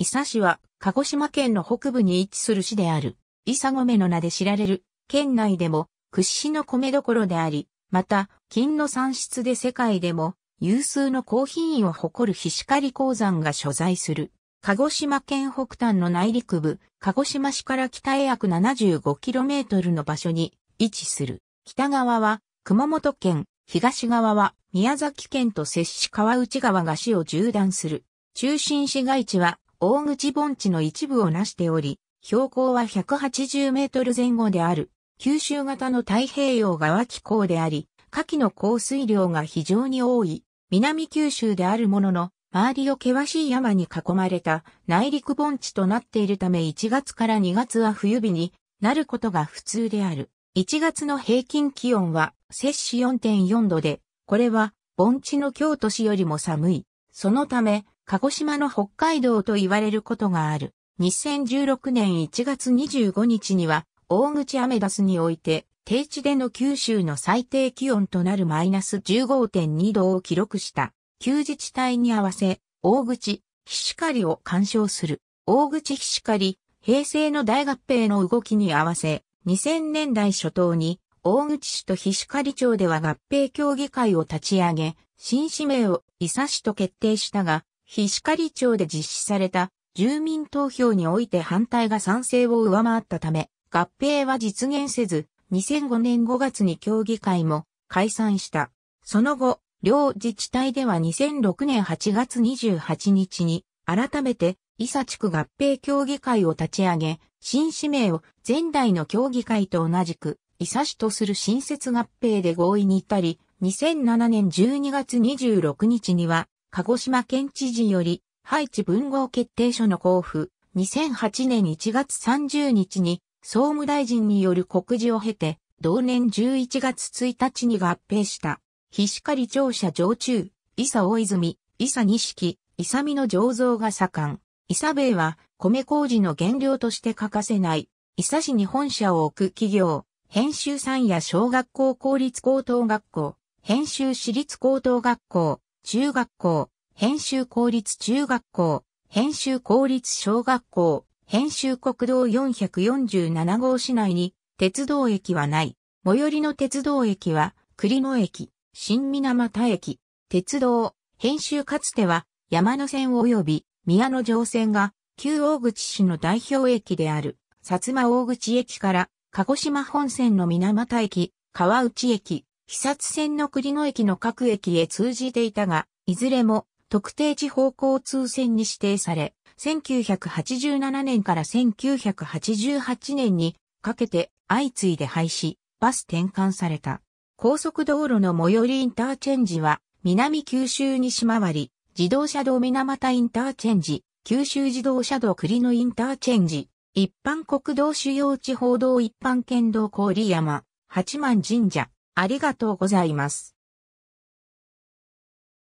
伊佐市は、鹿児島県の北部に位置する市である、伊佐米の名で知られる、県内でも屈指の米どころであり、また、金の産出で世界でも有数の高品位を誇る菱刈鉱山が所在する。鹿児島県北端の内陸部、鹿児島市から北へ約 75km の場所に位置する。北側は熊本県、東側は宮崎県と接し川内川が市を縦断する。中心市街地は大口盆地の一部をなしており、標高は180メートル前後である、九州型の太平洋側気候であり、夏季の降水量が非常に多い、南九州であるものの、周りを険しい山に囲まれた内陸盆地となっているため1月から2月は冬日になることが普通である。1月の平均気温は摂氏4.4度で、これは盆地の京都市よりも寒い。そのため、鹿児島の北海道と言われることがある。2016年1月25日には、大口アメダスにおいて、低地での九州の最低気温となるマイナス15.2度を記録した。旧自治体に合わせ、大口、か狩を干渉する。大口か狩、平成の大合併の動きに合わせ、2000年代初頭に、大口市とか狩町では合併協議会を立ち上げ、新市名を伊佐市と決定したが、菱刈町で実施された住民投票において反対が賛成を上回ったため、合併は実現せず、2005年5月に協議会も解散した。その後、両自治体では2006年8月28日に、改めて、伊佐地区合併協議会を立ち上げ、新氏名を前代の協議会と同じく、伊佐市とする新設合併で合意に至り、2007年12月26日には、鹿児島県知事より、配置文豪決定書の交付、2008年1月30日に、総務大臣による告示を経て、同年11月1日に合併した、菱狩庁舎常駐、伊佐大泉、伊佐錦、伊佐美の醸造が盛ん。伊佐米は、米麹の原料として欠かせない、伊佐市に本社を置く企業、編集さんや小学校公立高等学校、編集私立高等学校、中学校、編集公立中学校、編集公立小学校、編集国道447号市内に鉄道駅はない。最寄りの鉄道駅は栗野駅、新水俣駅、鉄道、編集かつては山野線及び宮野城線が旧大口市の代表駅である薩摩大口駅から鹿児島本線の水俣駅、川内駅、肥薩線の栗野駅の各駅へ通じていたが、いずれも特定地方交通線に指定され、1987年から1988年にかけて相次いで廃止、バス転換された。高速道路の最寄りインターチェンジは、南九州西回り、自動車道水俣インターチェンジ、九州自動車道栗野インターチェンジ、一般国道主要地方道一般県道郡山、八幡神社、ありがとうございます。